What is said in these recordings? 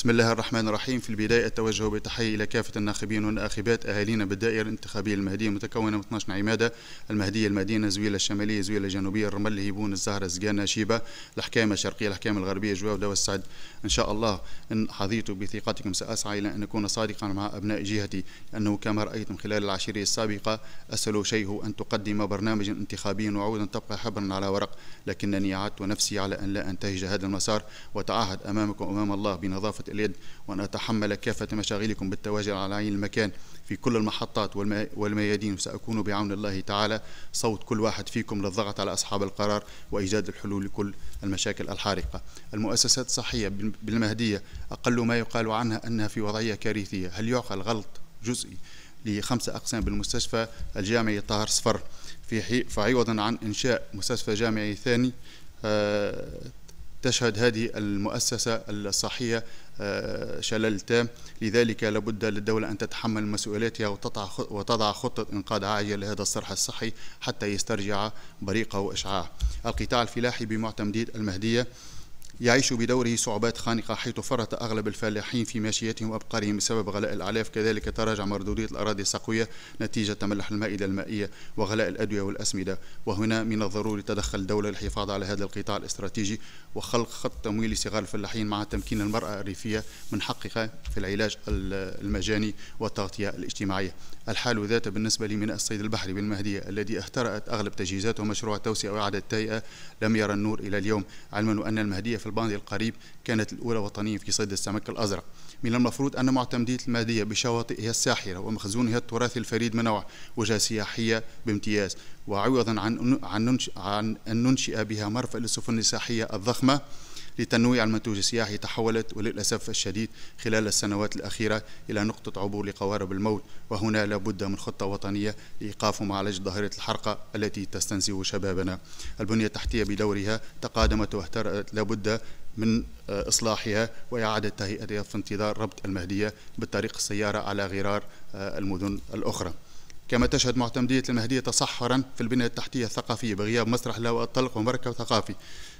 بسم الله الرحمن الرحيم في البداية أتوجه بتحية إلى كافة الناخبين والناخبات أهالينا بالدائرة الانتخابية المهدية المتكونة من 12 عمادة المهدية المدينة زويلة الشمالية زويلة الجنوبية الرمل هيبون الزهرة زقانة شيبة الحكامة الشرقية الحكامة الغربية جواودة والسعد إن شاء الله إن حظيت بثقتكم سأسعى إلى أن أكون صادقا مع أبناء جهتي لأنه كما رأيتم خلال العشرية السابقة أسهل شيء هو أن تقدم برنامجا انتخابيا وعودا تبقى حبرا على ورق لكنني عدت نفسي على أن لا أنتهج هذا المسار وتعهد أمامكم أمام الله بنظافة اليد وأن أتحمل كافة مشاغلكم بالتواجد على عين المكان في كل المحطات والميادين وسأكون بعون الله تعالى صوت كل واحد فيكم للضغط على أصحاب القرار وإيجاد الحلول لكل المشاكل الحارقة المؤسسات الصحية بالمهدية أقل ما يقال عنها أنها في وضعية كارثية هل يعقل غلط جزئي لخمسة أقسام بالمستشفى الجامعي طاهر صفر في فعوضا عن إنشاء مستشفى جامعي ثاني آه، تشهد هذه المؤسسة الصحية آه، تام لذلك لابد للدولة أن تتحمل مسؤوليتها وتضع خطة إنقاذ عاجل لهذا الصرح الصحي حتى يسترجع بريقه وإشعاعه القطاع الفلاحي بمعتمدية المهدية يعيش بدوره صعوبات خانقة حيث فرط أغلب الفلاحين في ماشيتهم وأبقارهم بسبب غلاء الأعلاف كذلك تراجع مردودية الأراضي السقوية نتيجة تملح المائدة المائية وغلاء الأدوية والأسمدة وهنا من الضروري تدخل الدولة للحفاظ على هذا القطاع الاستراتيجي وخلق خط تمويل لصغار الفلاحين مع تمكين المرأة الريفية من حقها في العلاج المجاني والتغطية الاجتماعية الحال ذات بالنسبة لميناء الصيد البحري بالمهدية الذي اهترأت أغلب تجهيزاته ومشروع التوسعة وإعادة التهيئة لم يرى النور إلى اليوم علما أن المهدية في الباندي القريب كانت الأولى وطنيا في صيد السمك الأزرق من المفروض أن معتمدية المادية بشواطئها الساحرة ومخزونها التراثي الفريد من نوعه وجهة سياحية بامتياز وعوضا عن, عن, عن أن ننشئ بها مرفأ للسفن الساحية الضخمة لتنويع المنتوج السياحي تحولت وللأسف الشديد خلال السنوات الأخيرة إلى نقطة عبور لقوارب الموت وهنا لابد من خطة وطنية لإيقاف ومعالجة ظاهرة الحرقة التي تستنزف شبابنا البنية التحتية بدورها تقادمت واهترأت لابد من آه، إصلاحها وإعادة تهيئتها في انتظار ربط المهدية بالطريق السيارة على غرار آه، المدن الأخرى كما تشهد معتمدية المهدية تصحرا في البنية التحتية الثقافية بغياب مسرح لواء الطلق ومركب ثقافي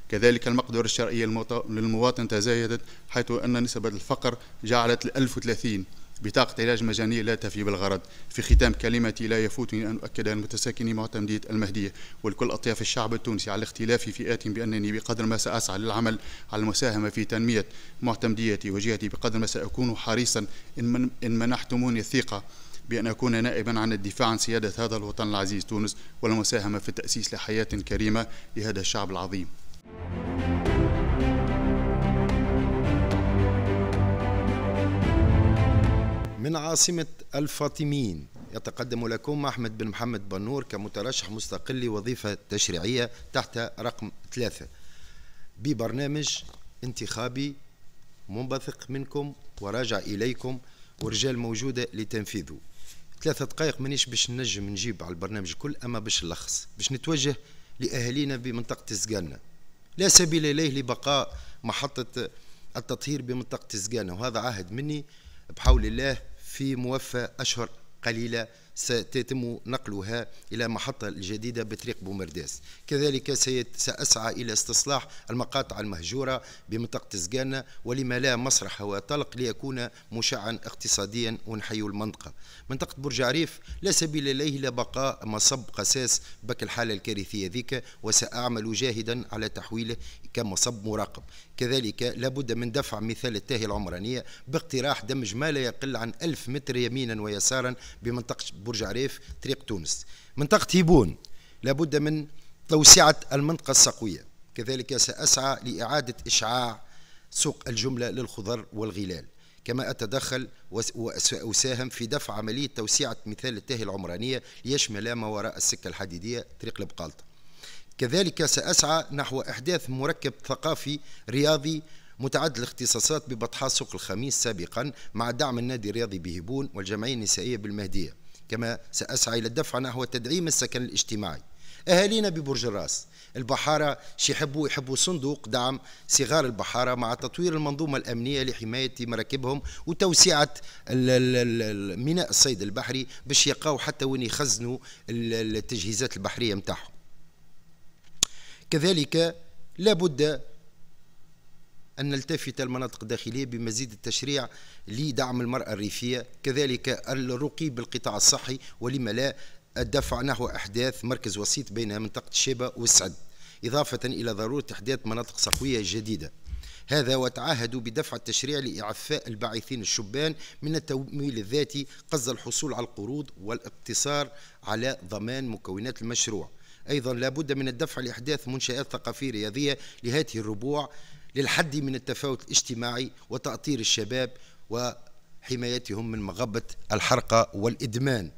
كذلك المقدرة الشرعية للمواطن تزايدت حيث أن نسبة الفقر جعلت 1030 بطاقة علاج مجانية لا تفي بالغرض في ختام كلمتي لا يفوتني أن أؤكد أن متساكني معتمدية المهدية ولكل أطياف الشعب التونسي على اختلاف فئاتهم بأنني بقدر ما سأسعى للعمل على المساهمة في تنمية معتمديتي وجهتي بقدر ما سأكون حريصا إن, من إن منحتموني الثقة بأن أكون نائبا عن الدفاع عن سيادة هذا الوطن العزيز تونس والمساهمة في التأسيس لحياة كريمة لهذا الشعب العظيم من عاصمة الفاطميين يتقدم لكم أحمد بن محمد بنور كمترشح مستقل لوظيفة تشريعية تحت رقم ثلاثة ببرنامج انتخابي منبثق منكم وراجع إليكم ورجال موجوده لتنفيذه ثلاثة دقائق مانيش باش نجم نجيب على البرنامج الكل اما باش نلخص باش نتوجه لاهالينا بمنطقه تزقانه لا سبيل اليه لبقاء محطه التطهير بمنطقه تزقانه وهذا عهد مني بحول الله في موفى اشهر قليله سيتم نقلها إلى محطة الجديدة بطريق بومرداس كذلك سأسعى إلى استصلاح المقاطع المهجورة بمنطقة زقانة ولما لا مسرح هواء طلق ليكون مشعا اقتصاديا ونحيو المنطقة منطقة برج عريف لا سبيل إليه إلا بقاء مصب قساس بك الحالة الكارثية ذيك وسأعمل جاهدا على تحويله كمصب مراقب كذلك لابد من دفع مثال التاهي العمرانية باقتراح دمج ما لا يقل عن ألف متر يمينا ويسارا بمنطقة برج برج عريف طريق تونس منطقة هيبون لابد من توسعة المنطقة السقوية كذلك سأسعى لإعادة إشعاع سوق الجملة للخضر والغلال كما أتدخل وأساهم في دفع عملية توسيعة مثال التاهي العمرانية ليشمل ما وراء السكة الحديدية طريق البقالطة كذلك سأسعى نحو إحداث مركب ثقافي رياضي متعدد الاختصاصات ببطحاء سوق الخميس سابقا مع دعم النادي الرياضي بهبون والجمعية النسائية بالمهدية كما سأسعى إلى الدفع نحو تدعيم السكن الاجتماعي أهالينا ببرج الراس البحارة يحبوا يحبوا صندوق دعم صغار البحارة مع تطوير المنظومة الأمنية لحماية مراكبهم وتوسعة ميناء الصيد البحري باش يقاو حتى وين يخزنوا التجهيزات البحرية متاعهم كذلك لابد أن نلتفت المناطق الداخلية بمزيد التشريع لدعم المرأة الريفية كذلك الرقي بالقطاع الصحي ولما لا الدفع نحو إحداث مركز وسيط بين منطقة الشيبة والسعد إضافة إلى ضرورة إحداث مناطق صحوية جديدة هذا وتعهدوا بدفع التشريع لإعفاء الباعثين الشبان من التمويل الذاتي قصد الحصول على القروض والاقتصار على ضمان مكونات المشروع أيضا لابد من الدفع لإحداث منشآت ثقافية رياضية لهذه الربوع للحد من التفاوت الاجتماعي وتأطير الشباب وحمايتهم من مغبة الحرقة والإدمان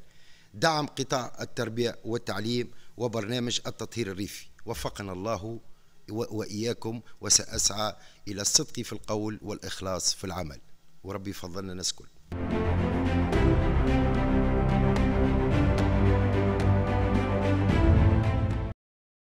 دعم قطاع التربية والتعليم وبرنامج التطهير الريفي وفقنا الله وإياكم وسأسعى إلى الصدق في القول والإخلاص في العمل وربي فضلنا الناس كل